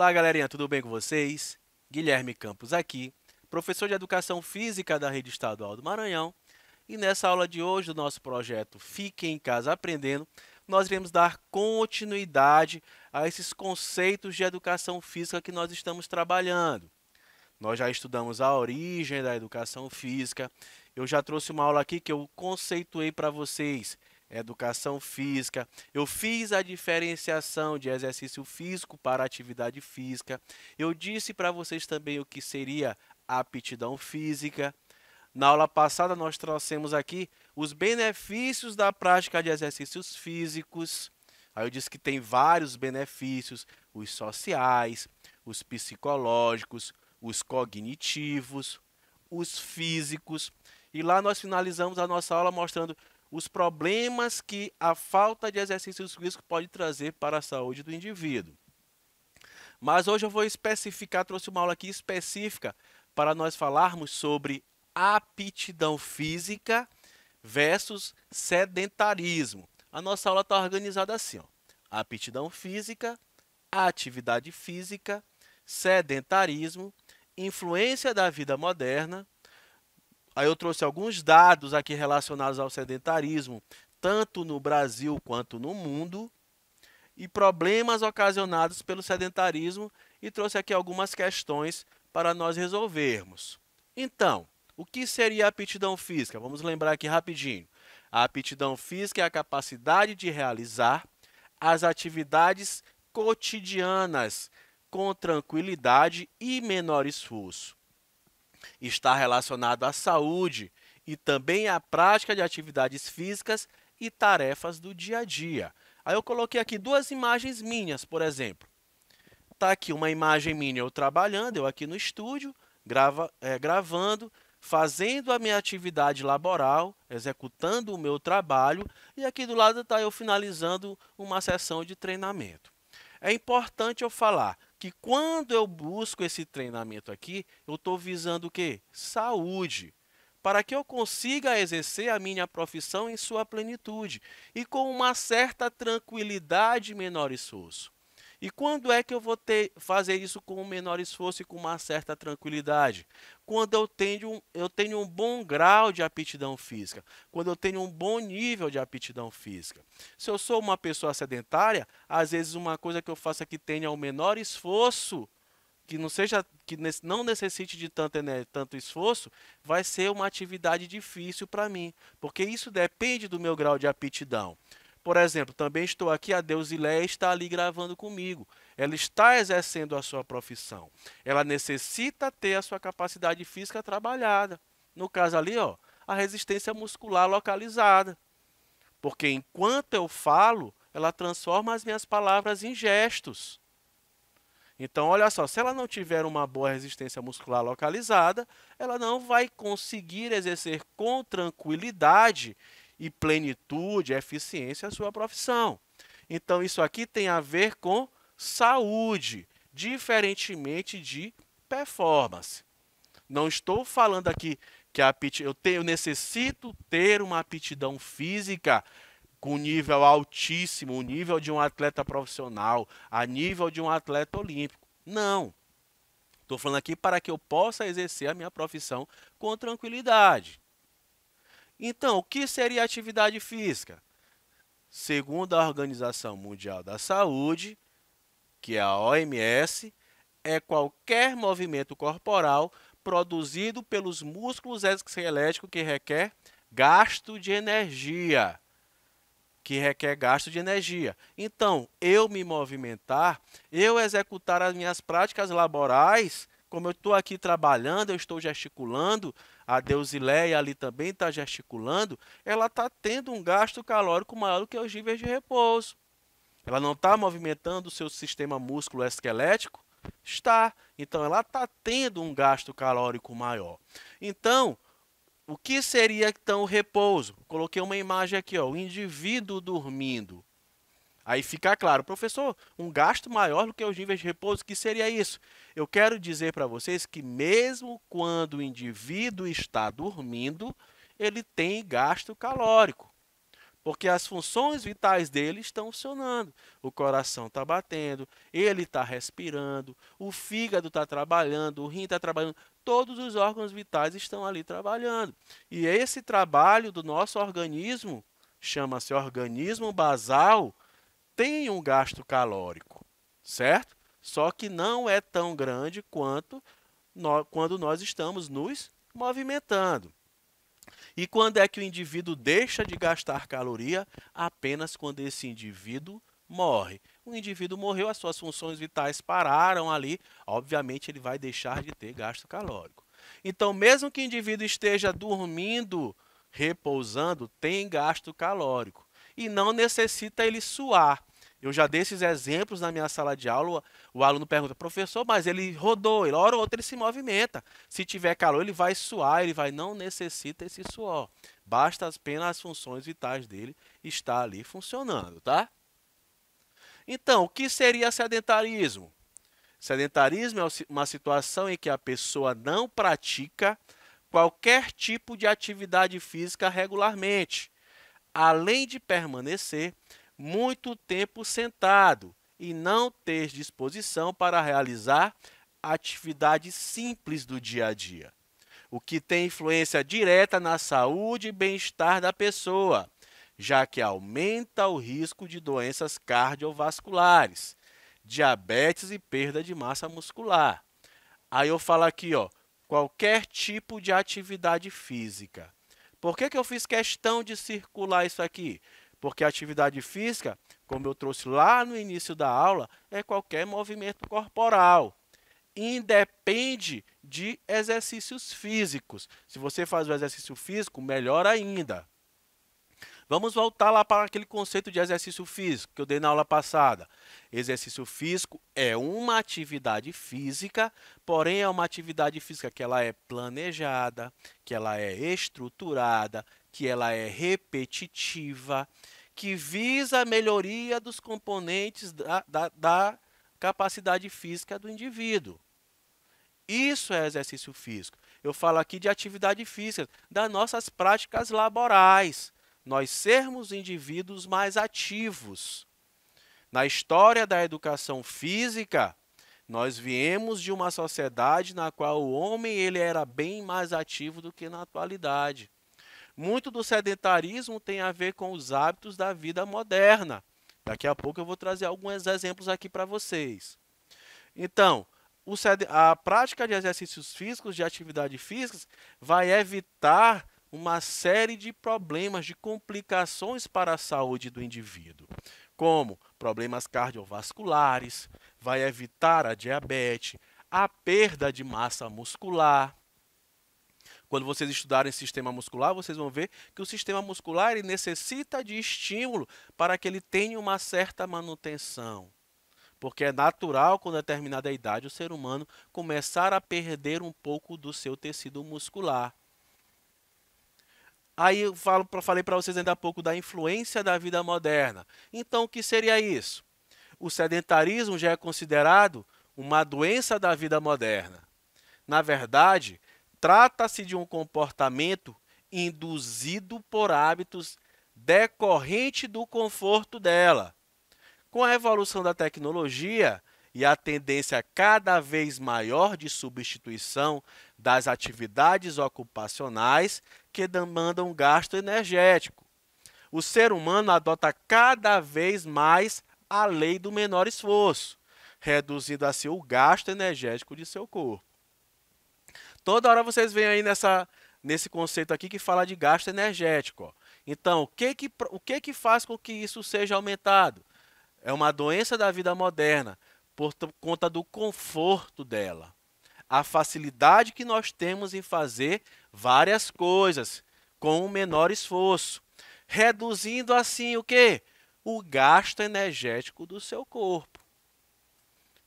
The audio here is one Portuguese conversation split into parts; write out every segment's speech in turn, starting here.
Olá, galerinha, tudo bem com vocês? Guilherme Campos aqui, professor de Educação Física da Rede Estadual do Maranhão. E nessa aula de hoje do nosso projeto Fique em Casa Aprendendo, nós iremos dar continuidade a esses conceitos de educação física que nós estamos trabalhando. Nós já estudamos a origem da educação física. Eu já trouxe uma aula aqui que eu conceituei para vocês educação física, eu fiz a diferenciação de exercício físico para atividade física, eu disse para vocês também o que seria a aptidão física. Na aula passada, nós trouxemos aqui os benefícios da prática de exercícios físicos. Aí eu disse que tem vários benefícios: os sociais, os psicológicos, os cognitivos, os físicos. E lá nós finalizamos a nossa aula mostrando os problemas que a falta de exercício físicos pode trazer para a saúde do indivíduo. Mas hoje eu vou especificar, trouxe uma aula aqui específica para nós falarmos sobre aptidão física versus sedentarismo. A nossa aula está organizada assim: ó. aptidão física, atividade física, sedentarismo, influência da vida moderna, Aí eu trouxe alguns dados aqui relacionados ao sedentarismo, tanto no Brasil quanto no mundo, e problemas ocasionados pelo sedentarismo, e trouxe aqui algumas questões para nós resolvermos. Então, o que seria a aptidão física? Vamos lembrar aqui rapidinho. A aptidão física é a capacidade de realizar as atividades cotidianas com tranquilidade e menor esforço. Está relacionado à saúde e também à prática de atividades físicas e tarefas do dia a dia. Aí eu coloquei aqui duas imagens minhas, por exemplo. Está aqui uma imagem minha eu trabalhando, eu aqui no estúdio, grava, é, gravando, fazendo a minha atividade laboral, executando o meu trabalho, e aqui do lado está eu finalizando uma sessão de treinamento. É importante eu falar que quando eu busco esse treinamento aqui, eu estou visando o quê? Saúde. Para que eu consiga exercer a minha profissão em sua plenitude e com uma certa tranquilidade menor esforço. E quando é que eu vou ter, fazer isso com o menor esforço e com uma certa tranquilidade? Quando eu tenho, um, eu tenho um bom grau de aptidão física, quando eu tenho um bom nível de aptidão física. Se eu sou uma pessoa sedentária, às vezes uma coisa que eu faço é que tenha o menor esforço, que não seja que não necessite de tanto, né, tanto esforço, vai ser uma atividade difícil para mim, porque isso depende do meu grau de aptidão. Por exemplo, também estou aqui, a Deusilé está ali gravando comigo. Ela está exercendo a sua profissão. Ela necessita ter a sua capacidade física trabalhada. No caso ali, ó, a resistência muscular localizada. Porque enquanto eu falo, ela transforma as minhas palavras em gestos. Então, olha só, se ela não tiver uma boa resistência muscular localizada, ela não vai conseguir exercer com tranquilidade e plenitude, eficiência à sua profissão. Então, isso aqui tem a ver com saúde, diferentemente de performance. Não estou falando aqui que a eu, tenho, eu necessito ter uma aptidão física com nível altíssimo, o nível de um atleta profissional, a nível de um atleta olímpico. Não. Estou falando aqui para que eu possa exercer a minha profissão com tranquilidade. Então, o que seria atividade física? Segundo a Organização Mundial da Saúde, que é a OMS, é qualquer movimento corporal produzido pelos músculos esqueléticos que requer gasto de energia. Que requer gasto de energia. Então, eu me movimentar, eu executar as minhas práticas laborais, como eu estou aqui trabalhando, eu estou gesticulando, a Deusileia ali também está gesticulando, ela está tendo um gasto calórico maior do que os níveis de repouso. Ela não está movimentando o seu sistema músculo esquelético? Está. Então, ela está tendo um gasto calórico maior. Então, o que seria então o repouso? Coloquei uma imagem aqui, ó, o indivíduo dormindo. Aí fica claro, professor, um gasto maior do que os níveis de repouso, que seria isso? Eu quero dizer para vocês que mesmo quando o indivíduo está dormindo, ele tem gasto calórico. Porque as funções vitais dele estão funcionando. O coração está batendo, ele está respirando, o fígado está trabalhando, o rim está trabalhando, todos os órgãos vitais estão ali trabalhando. E esse trabalho do nosso organismo chama-se organismo basal tem um gasto calórico, certo? Só que não é tão grande quanto no, quando nós estamos nos movimentando. E quando é que o indivíduo deixa de gastar caloria? Apenas quando esse indivíduo morre. O indivíduo morreu, as suas funções vitais pararam ali, obviamente ele vai deixar de ter gasto calórico. Então, mesmo que o indivíduo esteja dormindo, repousando, tem gasto calórico e não necessita ele suar. Eu já dei esses exemplos na minha sala de aula. O aluno pergunta, professor, mas ele rodou, ele hora ou outra ele se movimenta. Se tiver calor, ele vai suar, ele vai não necessita esse suor. Basta apenas as funções vitais dele estar ali funcionando, tá? Então, o que seria sedentarismo? Sedentarismo é uma situação em que a pessoa não pratica qualquer tipo de atividade física regularmente, além de permanecer muito tempo sentado e não ter disposição para realizar atividades simples do dia a dia, o que tem influência direta na saúde e bem-estar da pessoa, já que aumenta o risco de doenças cardiovasculares, diabetes e perda de massa muscular. Aí eu falo aqui, ó, qualquer tipo de atividade física. Por que, que eu fiz questão de circular isso aqui? Porque a atividade física, como eu trouxe lá no início da aula, é qualquer movimento corporal. Independe de exercícios físicos. Se você faz o exercício físico, melhor ainda. Vamos voltar lá para aquele conceito de exercício físico que eu dei na aula passada. Exercício físico é uma atividade física, porém é uma atividade física que ela é planejada, que ela é estruturada, que ela é repetitiva, que visa a melhoria dos componentes da, da, da capacidade física do indivíduo. Isso é exercício físico. Eu falo aqui de atividade física, das nossas práticas laborais. Nós sermos indivíduos mais ativos. Na história da educação física, nós viemos de uma sociedade na qual o homem ele era bem mais ativo do que na atualidade. Muito do sedentarismo tem a ver com os hábitos da vida moderna. Daqui a pouco eu vou trazer alguns exemplos aqui para vocês. Então, a prática de exercícios físicos, de atividade física, vai evitar uma série de problemas, de complicações para a saúde do indivíduo, como problemas cardiovasculares, vai evitar a diabetes, a perda de massa muscular, quando vocês estudarem sistema muscular, vocês vão ver que o sistema muscular ele necessita de estímulo para que ele tenha uma certa manutenção. Porque é natural, com determinada idade, o ser humano começar a perder um pouco do seu tecido muscular. Aí eu falo, falei para vocês ainda há pouco da influência da vida moderna. Então, o que seria isso? O sedentarismo já é considerado uma doença da vida moderna. Na verdade, Trata-se de um comportamento induzido por hábitos decorrente do conforto dela. Com a evolução da tecnologia e a tendência cada vez maior de substituição das atividades ocupacionais que demandam gasto energético, o ser humano adota cada vez mais a lei do menor esforço, reduzindo assim o gasto energético de seu corpo. Toda hora vocês vêm aí nessa, nesse conceito aqui que fala de gasto energético. Ó. Então, o que que, o que que faz com que isso seja aumentado? É uma doença da vida moderna, por conta do conforto dela. A facilidade que nós temos em fazer várias coisas com o um menor esforço, reduzindo assim o que? O gasto energético do seu corpo.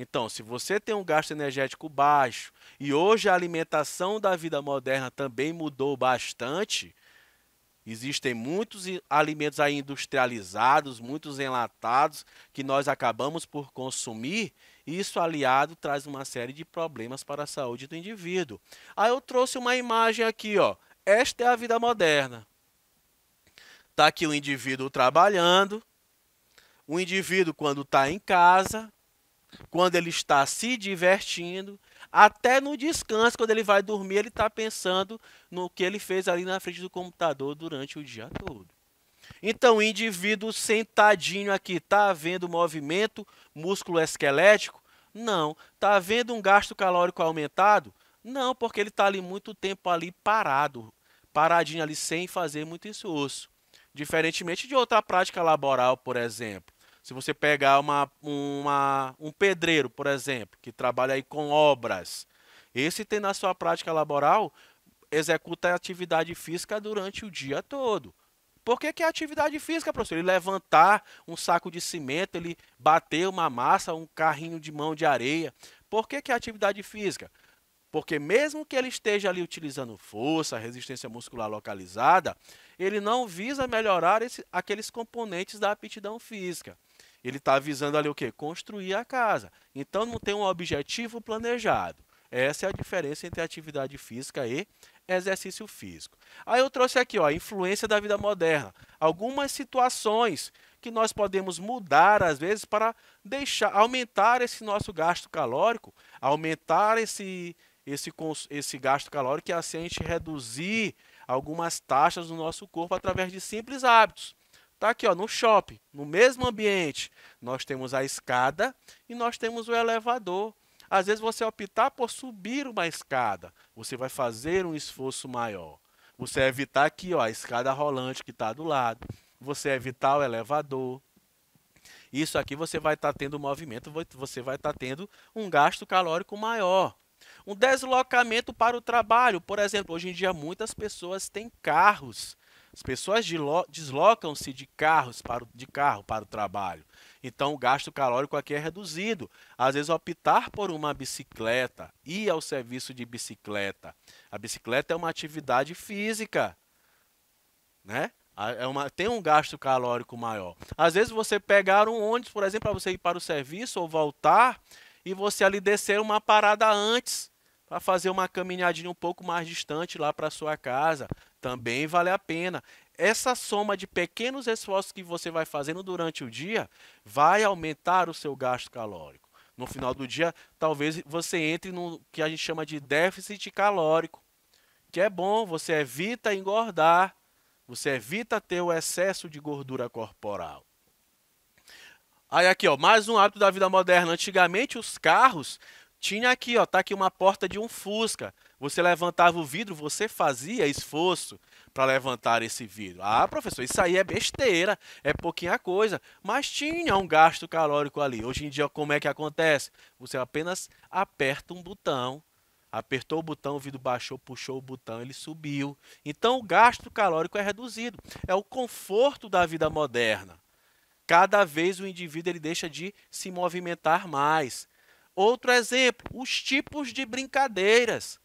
Então, se você tem um gasto energético baixo e hoje a alimentação da vida moderna também mudou bastante, existem muitos alimentos aí industrializados, muitos enlatados que nós acabamos por consumir, e isso aliado traz uma série de problemas para a saúde do indivíduo. Aí eu trouxe uma imagem aqui, ó. Esta é a vida moderna. Tá aqui o indivíduo trabalhando, o indivíduo quando está em casa, quando ele está se divertindo, até no descanso, quando ele vai dormir, ele está pensando no que ele fez ali na frente do computador durante o dia todo. Então, o indivíduo sentadinho aqui está vendo movimento músculo esquelético? Não. Está vendo um gasto calórico aumentado? Não, porque ele está ali muito tempo ali parado, paradinho ali sem fazer muito esforço. Diferentemente de outra prática laboral, por exemplo. Se você pegar uma, uma, um pedreiro, por exemplo, que trabalha aí com obras, esse tem na sua prática laboral, executa atividade física durante o dia todo. Por que, que é atividade física, professor? Ele levantar um saco de cimento, ele bater uma massa, um carrinho de mão de areia. Por que, que é atividade física? Porque mesmo que ele esteja ali utilizando força, resistência muscular localizada, ele não visa melhorar esse, aqueles componentes da aptidão física. Ele está visando ali o quê? Construir a casa. Então não tem um objetivo planejado. Essa é a diferença entre atividade física e exercício físico. Aí eu trouxe aqui, ó, a influência da vida moderna. Algumas situações que nós podemos mudar às vezes para deixar aumentar esse nosso gasto calórico, aumentar esse esse esse gasto calórico e é assim a gente reduzir algumas taxas do nosso corpo através de simples hábitos. Tá aqui, ó, no shopping, no mesmo ambiente, nós temos a escada e nós temos o elevador. Às vezes você optar por subir uma escada, você vai fazer um esforço maior. Você evitar aqui, ó, a escada rolante que está do lado. Você evitar o elevador. Isso aqui você vai estar tá tendo movimento, você vai estar tá tendo um gasto calórico maior. Um deslocamento para o trabalho, por exemplo, hoje em dia muitas pessoas têm carros as pessoas deslocam-se de, carros para o, de carro para o trabalho. Então, o gasto calórico aqui é reduzido. Às vezes, optar por uma bicicleta, ir ao serviço de bicicleta. A bicicleta é uma atividade física, né? É uma, tem um gasto calórico maior. Às vezes, você pegar um ônibus, por exemplo, para você ir para o serviço ou voltar, e você ali descer uma parada antes para fazer uma caminhadinha um pouco mais distante lá para sua casa, também vale a pena. Essa soma de pequenos esforços que você vai fazendo durante o dia vai aumentar o seu gasto calórico. No final do dia, talvez você entre no que a gente chama de déficit calórico, que é bom, você evita engordar, você evita ter o excesso de gordura corporal. Aí aqui, ó, mais um hábito da vida moderna. Antigamente os carros tinha aqui, ó, tá aqui uma porta de um Fusca. Você levantava o vidro, você fazia esforço para levantar esse vidro. Ah, professor, isso aí é besteira, é pouquinha coisa, mas tinha um gasto calórico ali. Hoje em dia, como é que acontece? Você apenas aperta um botão, apertou o botão, o vidro baixou, puxou o botão, ele subiu. Então, o gasto calórico é reduzido. É o conforto da vida moderna. Cada vez o indivíduo ele deixa de se movimentar mais Outro exemplo, os tipos de brincadeiras.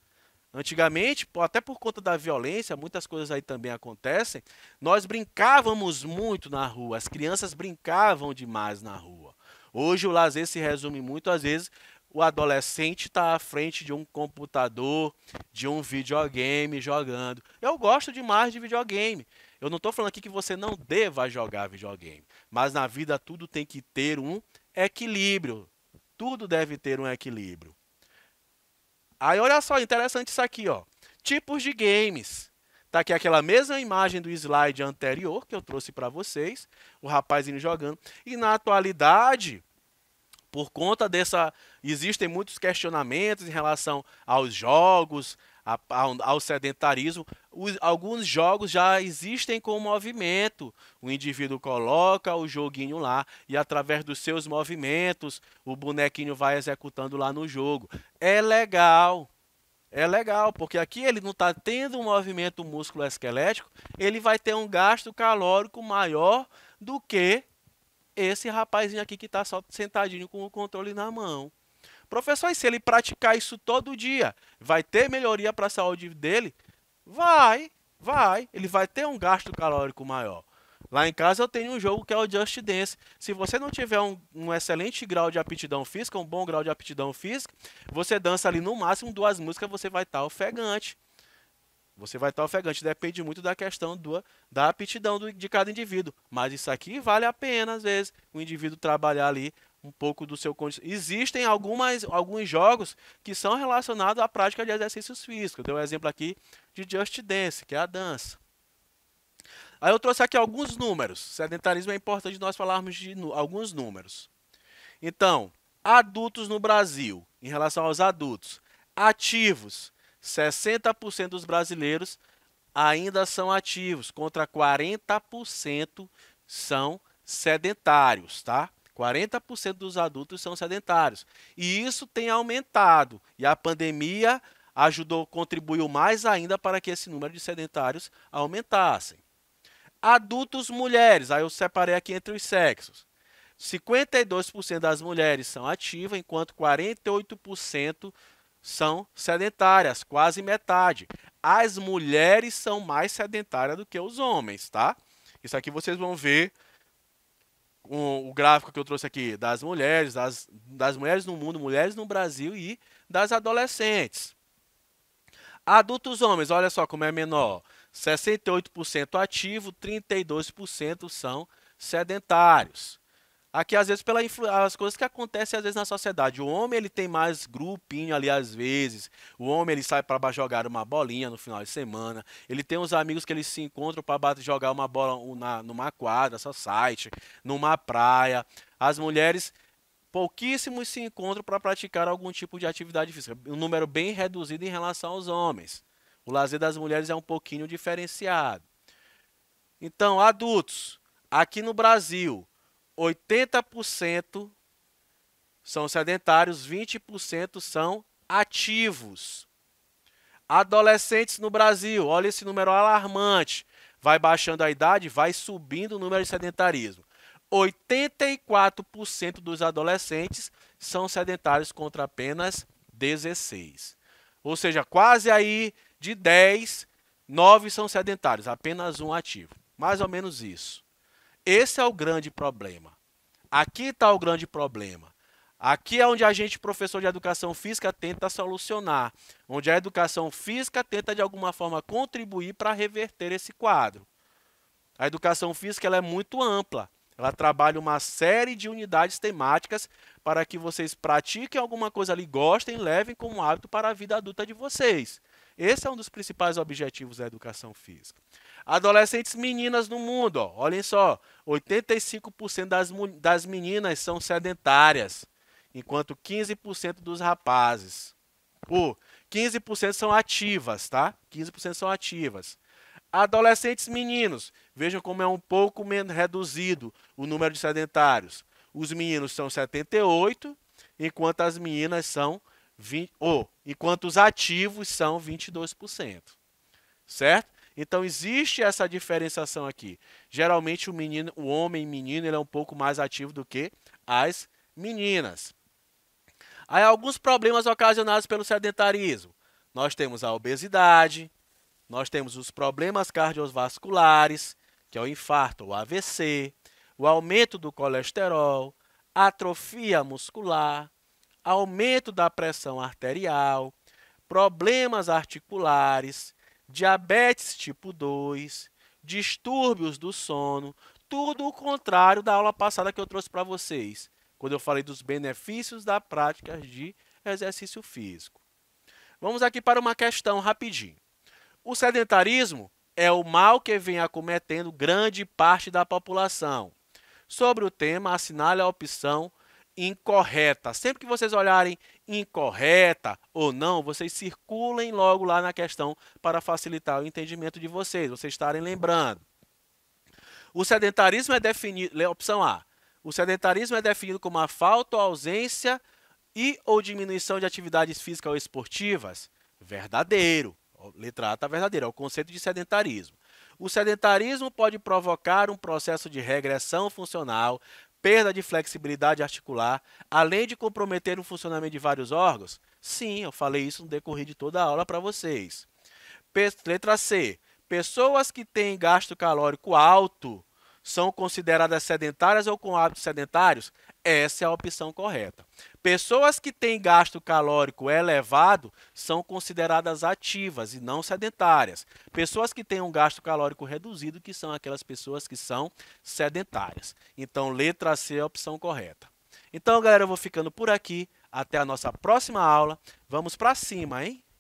Antigamente, até por conta da violência, muitas coisas aí também acontecem. Nós brincávamos muito na rua, as crianças brincavam demais na rua. Hoje o lazer se resume muito, às vezes, o adolescente está à frente de um computador, de um videogame jogando. Eu gosto demais de videogame. Eu não estou falando aqui que você não deva jogar videogame, mas na vida tudo tem que ter um equilíbrio. Tudo deve ter um equilíbrio. Aí olha só, interessante isso aqui, ó. Tipos de games. Tá aqui aquela mesma imagem do slide anterior que eu trouxe para vocês, o rapazinho jogando. E na atualidade, por conta dessa, existem muitos questionamentos em relação aos jogos, ao sedentarismo, os, alguns jogos já existem com movimento. O indivíduo coloca o joguinho lá e, através dos seus movimentos, o bonequinho vai executando lá no jogo. É legal. É legal, porque aqui ele não está tendo um movimento músculo-esquelético, ele vai ter um gasto calórico maior do que esse rapazinho aqui que está só sentadinho com o controle na mão. Professor, e se ele praticar isso todo dia, vai ter melhoria para a saúde dele? Vai, vai. Ele vai ter um gasto calórico maior. Lá em casa eu tenho um jogo que é o Just Dance. Se você não tiver um, um, excelente grau de aptidão física, um bom grau de aptidão física, você dança ali no máximo duas músicas, você vai estar tá ofegante. Você vai estar tá ofegante, depende muito da questão do, da aptidão do, de cada indivíduo. Mas isso aqui vale a pena, às vezes, o indivíduo trabalhar ali um pouco do seu condicionamento. Existem algumas, alguns jogos que são relacionados à prática de exercícios físicos. eu dei um exemplo aqui de Just Dance, que é a dança. Aí eu trouxe aqui alguns números. Sedentarismo é importante nós falarmos de alguns números. Então, adultos no Brasil, em relação aos adultos, ativos, 60% dos brasileiros ainda são ativos, contra 40% são sedentários, tá? 40% dos adultos são sedentários. E isso tem aumentado. E a pandemia ajudou, contribuiu mais ainda para que esse número de sedentários aumentassem. Adultos mulheres, aí eu separei aqui entre os sexos. 52% das mulheres são ativas, enquanto 48% são sedentárias, quase metade. As mulheres são mais sedentárias do que os homens, tá? Isso aqui vocês vão ver o gráfico que eu trouxe aqui das mulheres, das, das mulheres no mundo, mulheres no Brasil e das adolescentes. Adultos homens, olha só como é menor. 68% ativo, 32% são sedentários. Aqui, às vezes, pelas coisas que acontecem, às vezes, na sociedade. O homem, ele tem mais grupinho ali, às vezes. O homem, ele sai para jogar uma bolinha no final de semana. Ele tem uns amigos que eles se encontram para jogar uma bola na, numa quadra, society, numa praia. As mulheres, pouquíssimos se encontram para praticar algum tipo de atividade física. Um número bem reduzido em relação aos homens. O lazer das mulheres é um pouquinho diferenciado. Então, adultos, aqui no Brasil 80% são sedentários, 20% são ativos. Adolescentes no Brasil, olha esse número alarmante. Vai baixando a idade, vai subindo o número de sedentarismo. 84% dos adolescentes são sedentários contra apenas 16. Ou seja, quase aí de 10, 9 são sedentários, apenas um ativo. Mais ou menos isso. Esse é o grande problema. Aqui está o grande problema. Aqui é onde a gente, professor de educação física, tenta solucionar, onde a educação física tenta de alguma forma contribuir para reverter esse quadro. A educação física ela é muito ampla. Ela trabalha uma série de unidades temáticas para que vocês pratiquem alguma coisa ali, gostem, levem como hábito para a vida adulta de vocês. Esse é um dos principais objetivos da educação física. Adolescentes meninas no mundo, ó, olhem só, 85% das, das meninas são sedentárias, enquanto 15% dos rapazes. Por 15% são ativas, tá? 15% são ativas. Adolescentes meninos, vejam como é um pouco menos reduzido o número de sedentários. Os meninos são 78, enquanto as meninas são 20, ou enquanto os ativos são 22%. Certo? Então existe essa diferenciação aqui. Geralmente o menino, o homem menino, ele é um pouco mais ativo do que as meninas. Há alguns problemas ocasionados pelo sedentarismo. Nós temos a obesidade, nós temos os problemas cardiovasculares, que é o infarto, o AVC, o aumento do colesterol, atrofia muscular, aumento da pressão arterial, problemas articulares, diabetes tipo 2, distúrbios do sono, tudo o contrário da aula passada que eu trouxe para vocês, quando eu falei dos benefícios da prática de exercício físico. Vamos aqui para uma questão rapidinho. O sedentarismo é o mal que vem acometendo grande parte da população. Sobre o tema, assinale a opção incorreta. Sempre que vocês olharem incorreta ou não, vocês circulem logo lá na questão para facilitar o entendimento de vocês, vocês estarem lembrando. O sedentarismo é definido, opção A. O sedentarismo é definido como a falta ou ausência e ou diminuição de atividades físicas ou esportivas? Verdadeiro. Letra A está verdadeira, é o conceito de sedentarismo. O sedentarismo pode provocar um processo de regressão funcional, perda de flexibilidade articular, além de comprometer o funcionamento de vários órgãos? Sim, eu falei isso no decorrer de toda a aula para vocês. Letra C. Pessoas que têm gasto calórico alto são consideradas sedentárias ou com hábitos sedentários, essa é a opção correta. Pessoas que têm gasto calórico elevado são consideradas ativas e não sedentárias. Pessoas que têm um gasto calórico reduzido, que são aquelas pessoas que são sedentárias. Então, letra C é a opção correta. Então, galera, eu vou ficando por aqui. Até a nossa próxima aula. Vamos para cima, hein?